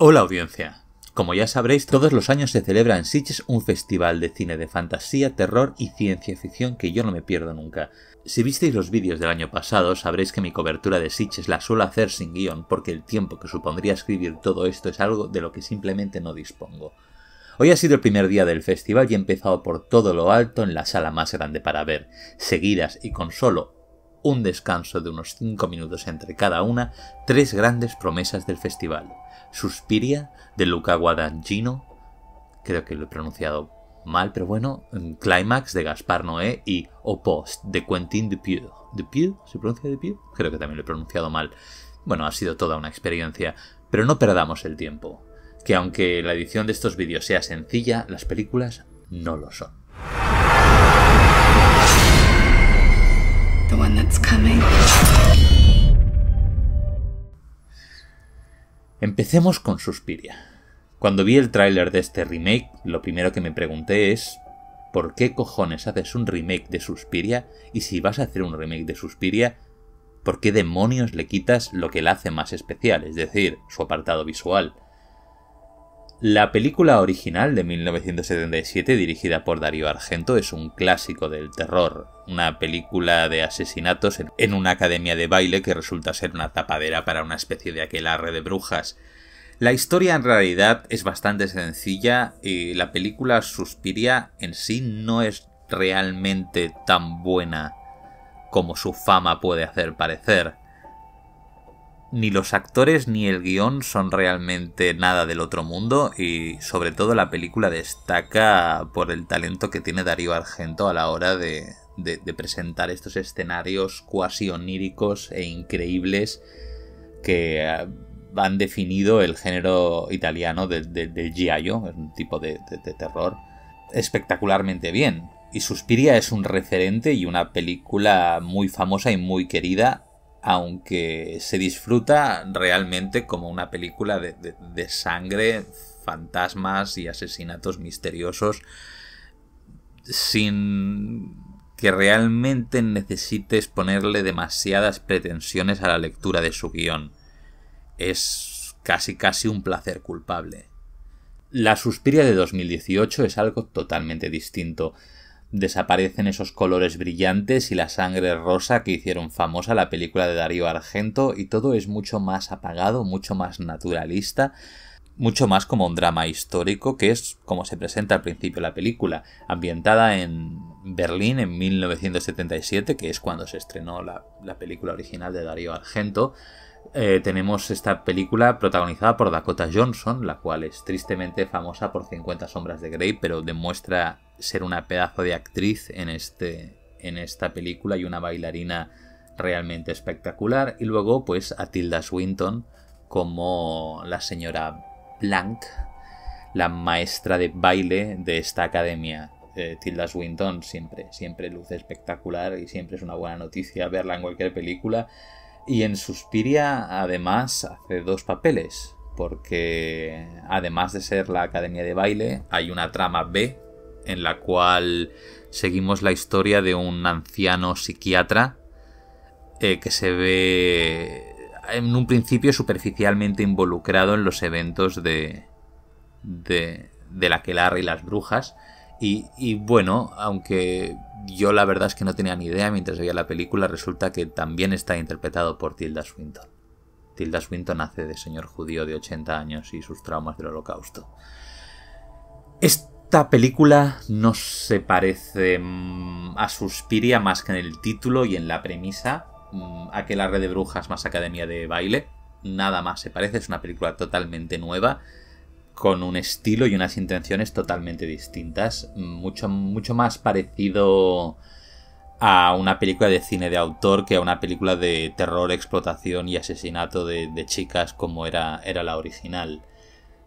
Hola audiencia. Como ya sabréis, todos los años se celebra en Sitges un festival de cine de fantasía, terror y ciencia ficción que yo no me pierdo nunca. Si visteis los vídeos del año pasado, sabréis que mi cobertura de Sitges la suelo hacer sin guión porque el tiempo que supondría escribir todo esto es algo de lo que simplemente no dispongo. Hoy ha sido el primer día del festival y he empezado por todo lo alto en la sala más grande para ver, seguidas y con solo un descanso de unos 5 minutos entre cada una, tres grandes promesas del festival. Suspiria, de Luca Guadagnino, creo que lo he pronunciado mal, pero bueno, Climax, de Gaspar Noé, y O Post, de Quentin Dupieux. ¿Dupieux? ¿Se pronuncia Dupieux? Creo que también lo he pronunciado mal. Bueno, ha sido toda una experiencia, pero no perdamos el tiempo, que aunque la edición de estos vídeos sea sencilla, las películas no lo son. Empecemos con Suspiria. Cuando vi el tráiler de este remake, lo primero que me pregunté es ¿por qué cojones haces un remake de Suspiria? Y si vas a hacer un remake de Suspiria, ¿por qué demonios le quitas lo que la hace más especial, es decir, su apartado visual? La película original de 1977 dirigida por Darío Argento es un clásico del terror, una película de asesinatos en una academia de baile que resulta ser una tapadera para una especie de aquelarre de brujas. La historia en realidad es bastante sencilla y la película Suspiria en sí no es realmente tan buena como su fama puede hacer parecer ni los actores ni el guión son realmente nada del otro mundo y sobre todo la película destaca por el talento que tiene Darío Argento a la hora de, presentar estos escenarios cuasi oníricos e increíbles que eh, han definido el género italiano del de, giallo, un tipo de terror, espectacularmente bien. Y Suspiria es un referente y una película muy famosa y muy querida aunque se disfruta realmente como una película de, sangre, fantasmas y asesinatos misteriosos, sin que realmente necesites ponerle demasiadas pretensiones a la lectura de su guión. Es casi casi un placer culpable. La Suspiria de 2018 es algo totalmente distinto desaparecen esos colores brillantes y la sangre rosa que hicieron famosa la película de Darío Argento y todo es mucho más apagado, mucho más naturalista, mucho más como un drama histórico que es como se presenta al principio la película, ambientada en Berlín en 1977, que es cuando se estrenó la, la película original de Darío Argento. Eh, tenemos esta película protagonizada por Dakota Johnson, la cual es tristemente famosa por 50 sombras de Grey, pero demuestra ser una pedazo de actriz en, este, en esta película y una bailarina realmente espectacular. Y luego, pues, a Tilda Swinton como la señora Blank, la maestra de baile de esta academia. Eh, Tilda Swinton siempre, siempre luce espectacular y siempre es una buena noticia verla en cualquier película. Y en Suspiria, además, hace dos papeles, porque además de ser la academia de baile, hay una trama B en la cual seguimos la historia de un anciano psiquiatra eh, que se ve en un principio superficialmente involucrado en los eventos de, de, de la Quelarra y las brujas, y, bueno, aunque yo la verdad es que no tenía ni idea mientras veía la película, resulta que también está interpretado por Tilda Swinton. Tilda Swinton hace de señor judío de 80 años y sus traumas del holocausto. Esta película no se parece mm, a Suspiria más que en el título y en la premisa, mm, a que la Red de Brujas más Academia de Baile. Nada más se parece, es una película totalmente nueva con un estilo y unas intenciones totalmente distintas, mucho, mucho más parecido a una película de cine de autor que a una película de terror, explotación y asesinato de, chicas como era, era, la original.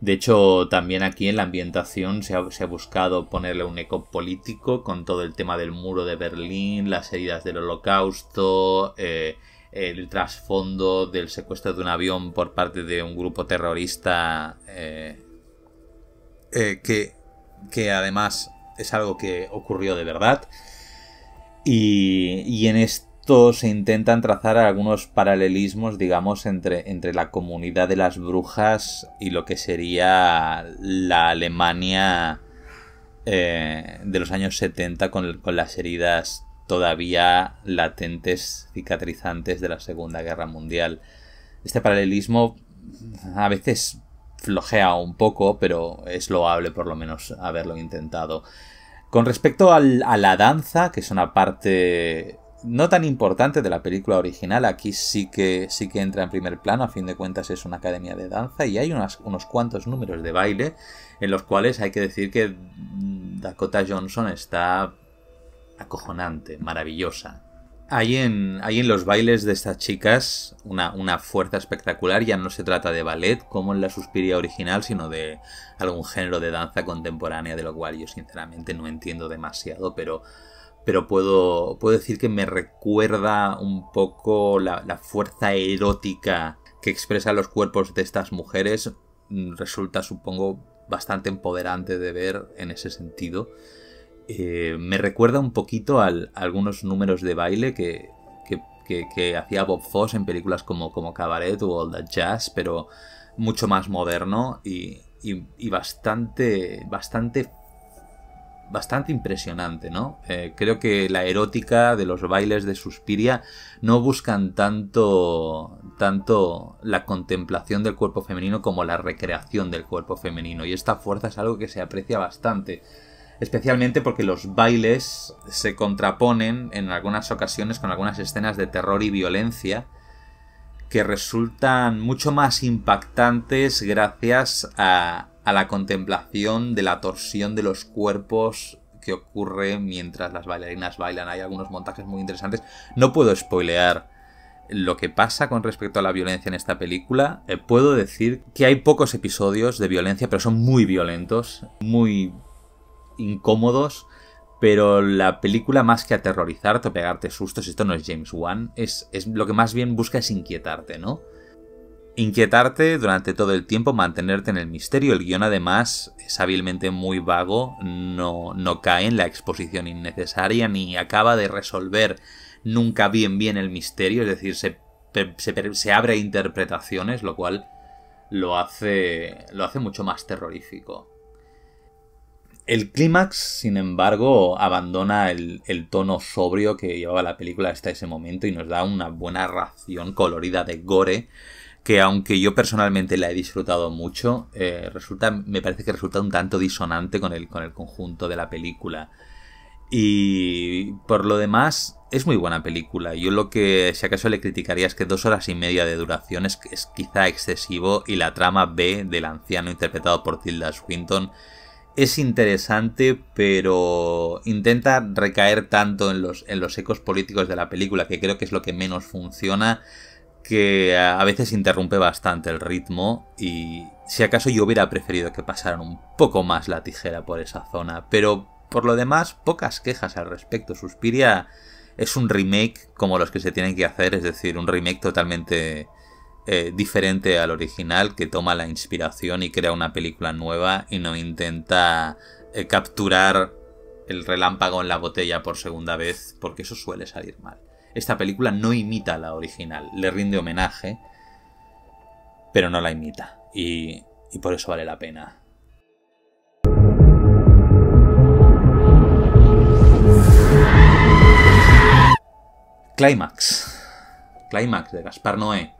De hecho, también aquí en la ambientación se ha, buscado ponerle un eco político con todo el tema del muro de Berlín, las heridas del holocausto, eh, el trasfondo del secuestro de un avión por parte de un grupo terrorista eh, eh, que, además es algo que ocurrió de verdad. Y, en esto se intentan trazar algunos paralelismos, digamos, entre, entre la comunidad de las brujas y lo que sería la Alemania eh, de los años 70 con, con las heridas todavía latentes, cicatrizantes de la Segunda Guerra Mundial. Este paralelismo a veces flojea un poco, pero es loable por lo menos haberlo intentado. Con respecto a la danza, que es una parte no tan importante de la película original, aquí sí que, sí que entra en primer plano, a fin de cuentas es una academia de danza y hay unos cuantos números de baile en los cuales hay que decir que Dakota Johnson está acojonante, maravillosa, hay en, los bailes de estas chicas una, fuerza espectacular, ya no se trata de ballet como en la Suspiria original, sino de algún género de danza contemporánea, de lo cual yo sinceramente no entiendo demasiado, pero, pero puedo, puedo decir que me recuerda un poco la, la fuerza erótica que expresan los cuerpos de estas mujeres. Mm, resulta, supongo, bastante empoderante de ver en ese sentido. Eh, me recuerda un poquito a algunos números de baile que, hacía Bob Foss en películas como, como Cabaret o All That Jazz, pero mucho más moderno y, bastante, bastante, bastante impresionante, ¿no? Eh, creo que la erótica de los bailes de Suspiria no buscan tanto, tanto la contemplación del cuerpo femenino como la recreación del cuerpo femenino y esta fuerza es algo que se aprecia bastante especialmente porque los bailes se contraponen en algunas ocasiones con algunas escenas de terror y violencia que resultan mucho más impactantes gracias a, la contemplación de la torsión de los cuerpos que ocurre mientras las bailarinas bailan. Hay algunos montajes muy interesantes. No puedo spoilear lo que pasa con respecto a la violencia en esta película. Eh, puedo decir que hay pocos episodios de violencia, pero son muy violentos, muy incómodos, pero la película más que aterrorizarte o pegarte sustos, esto no es James Wan, es, lo que más bien busca es inquietarte, ¿no? Inquietarte durante todo el tiempo, mantenerte en el misterio. El guión además es hábilmente muy vago, no, no cae en la exposición innecesaria ni acaba de resolver nunca bien bien el misterio, es decir, se, se, abre a interpretaciones, lo cual lo hace, lo hace mucho más terrorífico. El clímax, sin embargo, abandona el, tono sobrio que llevaba la película hasta ese momento y nos da una buena ración colorida de gore que aunque yo personalmente la he disfrutado mucho, eh, resulta, me parece que resulta un tanto disonante con el, conjunto de la película. Y por lo demás, es muy buena película. Yo lo que si acaso le criticaría es que dos horas y media de duración es quizá excesivo y la trama B del anciano interpretado por Tilda Swinton es interesante, pero intenta recaer tanto en los, en los ecos políticos de la película, que creo que es lo que menos funciona, que a veces interrumpe bastante el ritmo y si acaso yo hubiera preferido que pasaran un poco más la tijera por esa zona, pero por lo demás pocas quejas al respecto. Suspiria es un remake como los que se tienen que hacer, es decir, un remake totalmente eh, diferente al original, que toma la inspiración y crea una película nueva y no intenta eh, capturar el relámpago en la botella por segunda vez, porque eso suele salir mal. Esta película no imita la original, le rinde homenaje, pero no la imita. Y, y por eso vale la pena. Climax. Climax de Gaspar Noé.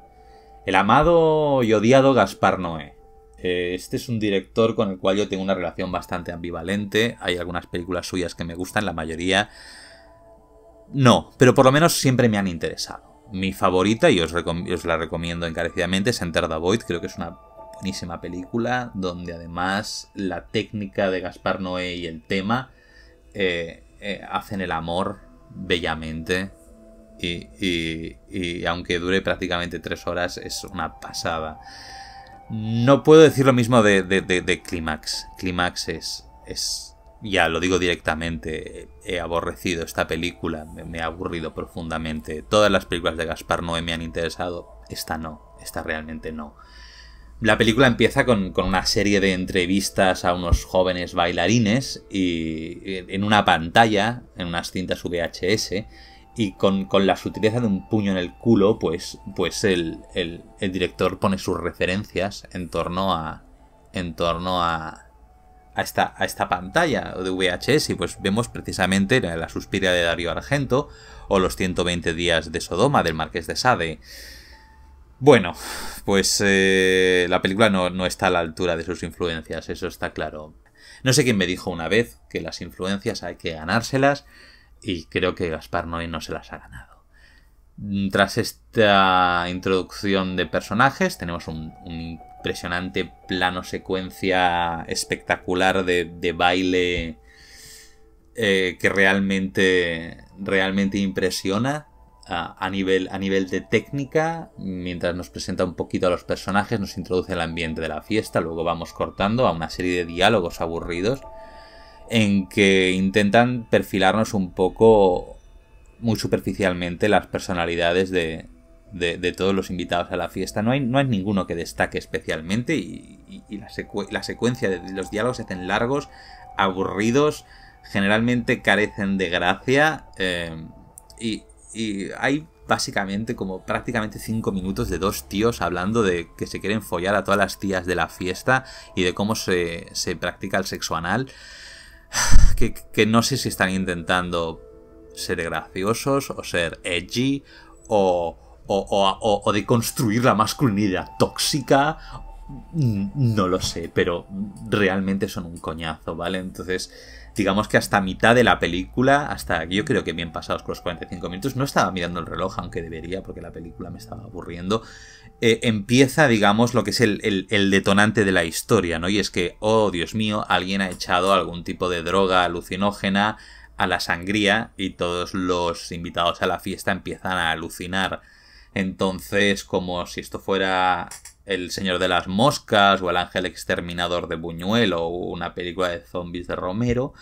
El amado y odiado Gaspar Noé. Eh, este es un director con el cual yo tengo una relación bastante ambivalente. Hay algunas películas suyas que me gustan, la mayoría no, pero por lo menos siempre me han interesado. Mi favorita, y os, la recomiendo encarecidamente, es Enter the Void. Creo que es una buenísima película donde además la técnica de Gaspar Noé y el tema eh, eh, hacen el amor bellamente y, y, aunque dure prácticamente tres horas, es una pasada. No puedo decir lo mismo de, de, de, Climax. Climax es, es, ya lo digo directamente, he aborrecido esta película, me, me, ha aburrido profundamente. Todas las películas de Gaspar Noé me han interesado, esta no, esta realmente no. La película empieza con, con una serie de entrevistas a unos jóvenes bailarines y en una pantalla, en unas cintas VHS, y con, la sutileza de un puño en el culo, pues, pues el, director pone sus referencias en torno a. en torno a. a esta, a esta pantalla de VHS. Y pues vemos precisamente la, la suspira de Darío Argento. o los 120 días de Sodoma del Marqués de Sade. Bueno, pues eh, la película no, no está a la altura de sus influencias, eso está claro. No sé quién me dijo una vez que las influencias hay que ganárselas, y creo que Gaspar Noé no se las ha ganado. Mm, tras esta introducción de personajes, tenemos un, impresionante plano secuencia espectacular de, baile eh, que realmente, realmente impresiona. A, nivel, a nivel de técnica, mientras nos presenta un poquito a los personajes, nos introduce el ambiente de la fiesta, luego vamos cortando a una serie de diálogos aburridos en que intentan perfilarnos un poco muy superficialmente las personalidades de, todos los invitados a la fiesta. No hay, no hay ninguno que destaque especialmente y, la, secuencia de los diálogos se hacen largos, aburridos, generalmente carecen de gracia eh, y, hay básicamente como prácticamente cinco minutos de dos tíos hablando de que se quieren follar a todas las tías de la fiesta y de cómo se, se practica el sexo anal. que, no sé si están intentando ser graciosos o ser edgy o, o, de construir la masculinidad tóxica. Mm, no lo sé, pero realmente son un coñazo, ¿vale? Entonces, digamos que hasta mitad de la película, hasta yo creo que bien pasados con los 45 minutos, no estaba mirando el reloj, aunque debería, porque la película me estaba aburriendo, eh, empieza, digamos, lo que es el, detonante de la historia, ¿no? Y es que, oh, Dios mío, alguien ha echado algún tipo de droga alucinógena a la sangría y todos los invitados a la fiesta empiezan a alucinar. Entonces, como si esto fuera El Señor de las Moscas o El Ángel Exterminador de Buñuel o una película de zombies de Romero,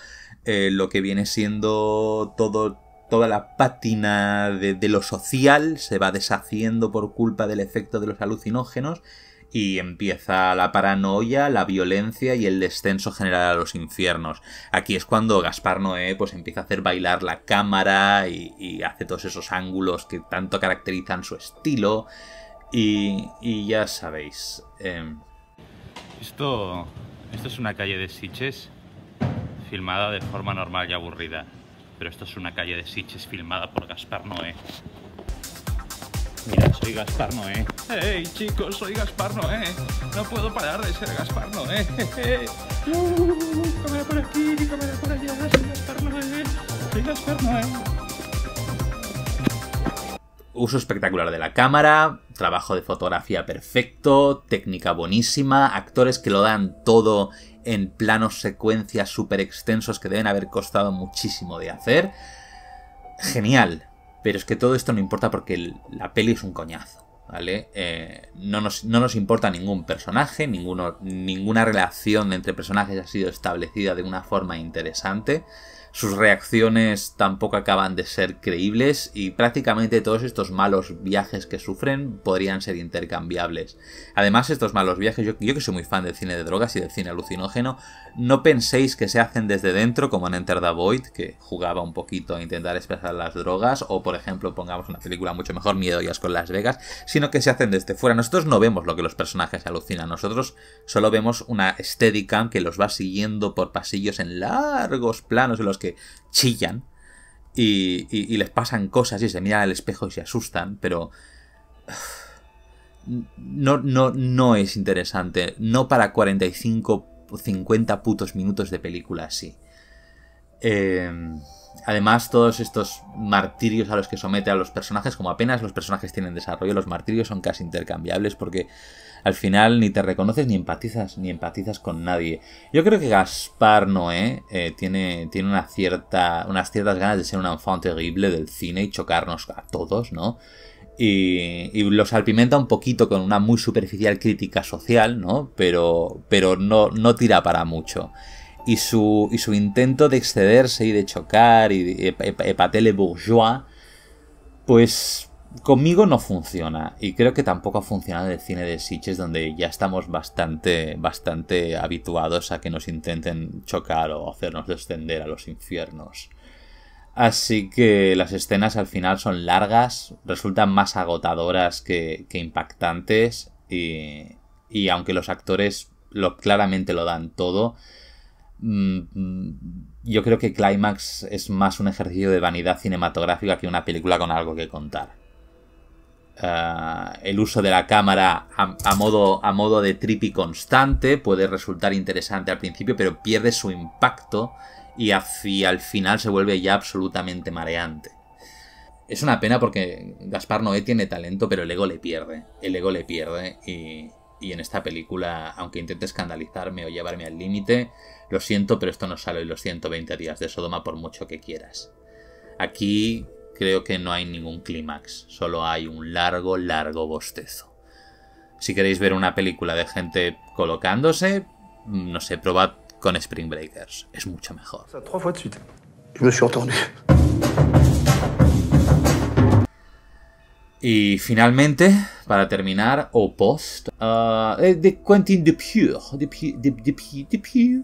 eh, lo que viene siendo todo toda la pátina de, lo social se va deshaciendo por culpa del efecto de los alucinógenos y empieza la paranoia, la violencia y el descenso general a los infiernos. Aquí es cuando Gaspar Noé pues, empieza a hacer bailar la cámara y, hace todos esos ángulos que tanto caracterizan su estilo y, ya sabéis. Em, esto, esto es una calle de Siches filmada de forma normal y aburrida pero esto es una calle de Sitges filmada por Gaspar Noé. Mira, soy Gaspar Noé. ¡Hey, chicos, soy Gaspar Noé! No puedo parar de ser Gaspar Noé. Uh, cámara por aquí, cámara por allá, soy Gaspar Noé. Soy Gaspar Noé. Uso espectacular de la cámara, trabajo de fotografía perfecto, técnica buenísima, actores que lo dan todo en planos secuencias súper extensos que deben haber costado muchísimo de hacer. Genial. Pero es que todo esto no importa porque la peli es un coñazo. ¿Vale? Eh, no, nos, importa ningún personaje, ninguna relación entre personajes ha sido establecida de una forma interesante. Sus reacciones tampoco acaban de ser creíbles y prácticamente todos estos malos viajes que sufren podrían ser intercambiables. Además, estos malos viajes, yo, que soy muy fan del cine de drogas y del cine alucinógeno, no penséis que se hacen desde dentro, como en Enter the Void, que jugaba un poquito a intentar expresar las drogas, o por ejemplo, pongamos una película mucho mejor, Miedo y Asco en Las Vegas, sino que se hacen desde fuera. Nosotros no vemos lo que los personajes alucinan, nosotros solo vemos una Steadicam que los va siguiendo por pasillos en largos planos en los que chillan y, les pasan cosas y se miran al espejo y se asustan, pero no, no, no es interesante. No para 45 50 putos minutos de película así. Em, además, todos estos martirios a los que somete a los personajes, como apenas los personajes tienen desarrollo, los martirios son casi intercambiables porque al final ni te reconoces ni empatizas, ni empatizas con nadie. Yo creo que Gaspar Noé eh, tiene, tiene una cierta, unas ciertas ganas de ser un enfant terrible del cine y chocarnos a todos, ¿no? y, lo salpimenta un poquito con una muy superficial crítica social, ¿no? Pero, pero no, tira para mucho. Y su, intento de excederse y de chocar y epatele bourgeois, pues conmigo no funciona. Y creo que tampoco ha funcionado en el cine de Sitches, donde ya estamos bastante, bastante habituados a que nos intenten chocar o hacernos descender a los infiernos. Así que las escenas al final son largas, resultan más agotadoras que, impactantes y, aunque los actores lo, claramente lo dan todo, mm, yo creo que Climax es más un ejercicio de vanidad cinematográfica que una película con algo que contar. Ah, el uso de la cámara a, modo, a modo de tripi constante puede resultar interesante al principio, pero pierde su impacto y al final se vuelve ya absolutamente mareante. Es una pena porque Gaspar Noé tiene talento, pero el ego le pierde. El ego le pierde y, y en esta película, aunque intente escandalizarme o llevarme al límite, lo siento, pero esto no sale en los 120 días de Sodoma por mucho que quieras. Aquí creo que no hay ningún clímax, solo hay un largo, largo bostezo. Si queréis ver una película de gente colocándose, no sé, probad con Spring Breakers. Es mucho mejor. Y finalmente, para terminar, O Post, uh, eh, de Quentin Dupieux, Dupieux,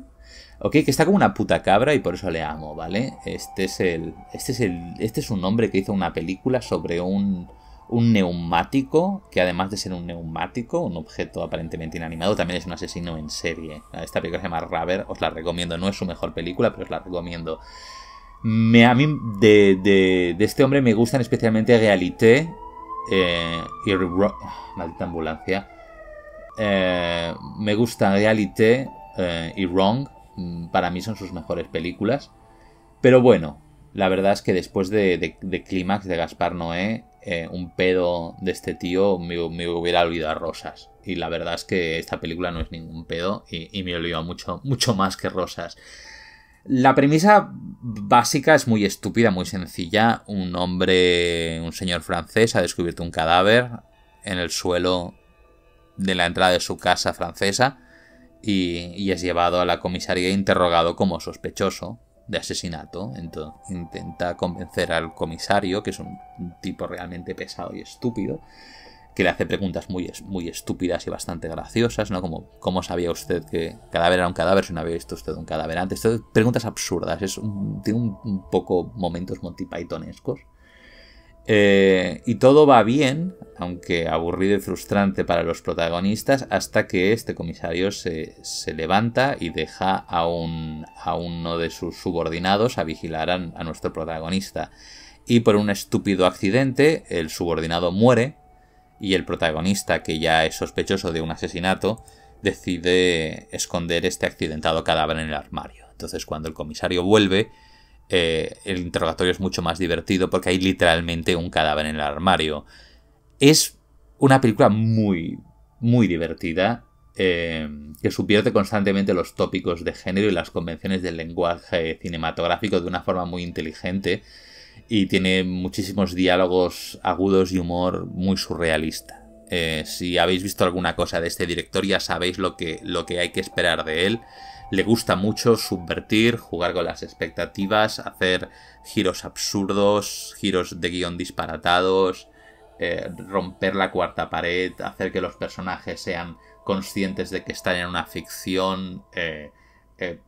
Ok, que está como una puta cabra y por eso le amo, ¿vale? Este es el. Este es el. Este es un hombre que hizo una película sobre un un neumático, que además de ser un neumático, un objeto aparentemente inanimado, también es un asesino en serie. Esta película se llama Raver, os la recomiendo, no es su mejor película, pero os la recomiendo. Me, a mí de, de, de este hombre me gustan especialmente Realité eh, y... Wrong Maldita ambulancia. Eh, me gustan Realité eh, y Wrong, mm, para mí son sus mejores películas. Pero bueno, la verdad es que después de, de, de Clímax de Gaspar Noé, eh, un pedo de este tío me, hubiera olvidado a rosas. Y la verdad es que esta película no es ningún pedo y, me olvido mucho, mucho más que rosas. La premisa básica es muy estúpida, muy sencilla. Un hombre, un señor francés, ha descubierto un cadáver en el suelo de la entrada de su casa francesa y, y es llevado a la comisaría e interrogado como sospechoso, de asesinato. Entonces, intenta convencer al comisario, que es un tipo realmente pesado y estúpido, que le hace preguntas muy, muy estúpidas y bastante graciosas, ¿no? Como, ¿cómo sabía usted que cadáver era un cadáver si no había visto usted un cadáver antes? preguntas absurdas, es tiene un, poco momentos Monty eh, y todo va bien, aunque aburrido y frustrante para los protagonistas, hasta que este comisario se, se levanta y deja a, un, a, uno de sus subordinados a vigilar a, a nuestro protagonista. Y por un estúpido accidente, el subordinado muere y el protagonista, que ya es sospechoso de un asesinato, decide esconder este accidentado cadáver en el armario. Entonces cuando el comisario vuelve, eh, el interrogatorio es mucho más divertido porque hay literalmente un cadáver en el armario. Es una película muy, muy divertida eh, que supierte constantemente los tópicos de género y las convenciones del lenguaje cinematográfico de una forma muy inteligente y tiene muchísimos diálogos agudos y humor muy surrealista. Eh, si habéis visto alguna cosa de este director ya sabéis lo que, lo que hay que esperar de él le gusta mucho subvertir, jugar con las expectativas, hacer giros absurdos, giros de guión disparatados, eh, romper la cuarta pared, hacer que los personajes sean conscientes de que están en una ficción, eh, eh,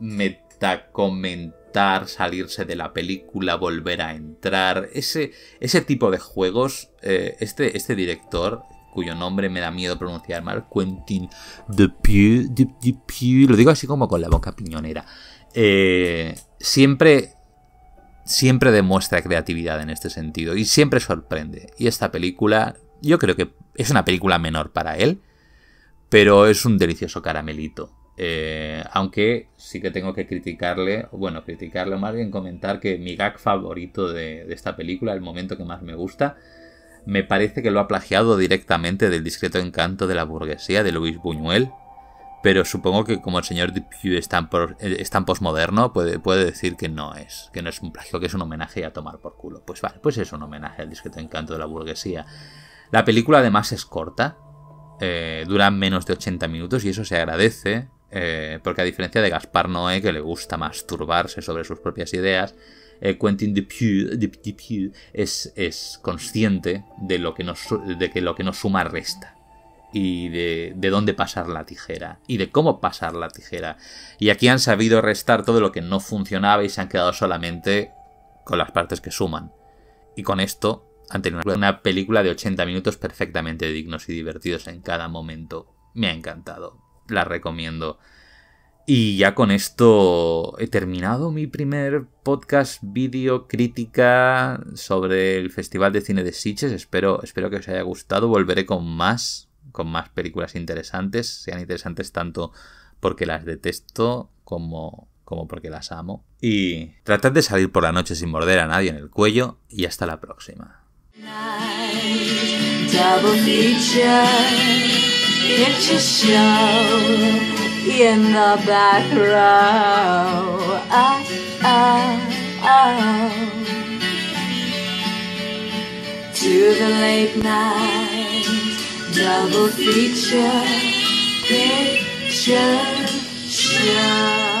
metacomentar, salirse de la película, volver a entrar. Ese, ese tipo de juegos, eh, este, este director, cuyo nombre me da miedo pronunciar mal, Quentin de lo digo así como con la boca piñonera, eh, siempre, siempre demuestra creatividad en este sentido y siempre sorprende. Y esta película, yo creo que es una película menor para él, pero es un delicioso caramelito. Eh, aunque sí que tengo que criticarle, bueno, criticarle más bien comentar que mi gag favorito de esta película, el momento que más me gusta, me parece que lo ha plagiado directamente del discreto encanto de la burguesía de Luis Buñuel, pero supongo que como el señor Dupuy eh, es tan, posmoderno, puede, decir que no es, que no es un plagio, que es un homenaje a tomar por culo. Pues vale, pues es un homenaje al discreto encanto de la burguesía. La película además es corta, eh, dura menos de 80 minutos y eso se agradece, eh, porque a diferencia de Gaspar Noé, que le gusta masturbarse sobre sus propias ideas, eh, Quentin Dupieux, es, consciente de, lo que nos, de que lo que nos suma resta y de, de, dónde pasar la tijera y de cómo pasar la tijera. Y aquí han sabido restar todo lo que no funcionaba y se han quedado solamente con las partes que suman. Y con esto han tenido una película de 80 minutos perfectamente dignos y divertidos en cada momento. Me ha encantado. La recomiendo. Y ya con esto he terminado mi primer podcast, vídeo, crítica sobre el Festival de Cine de Sitges. Espero, espero que os haya gustado. Volveré con más, con más películas interesantes. Sean interesantes tanto porque las detesto como, como porque las amo. Y tratad de salir por la noche sin morder a nadie en el cuello. Y hasta la próxima. in the back row. Oh, oh, oh. To the late night double feature picture show.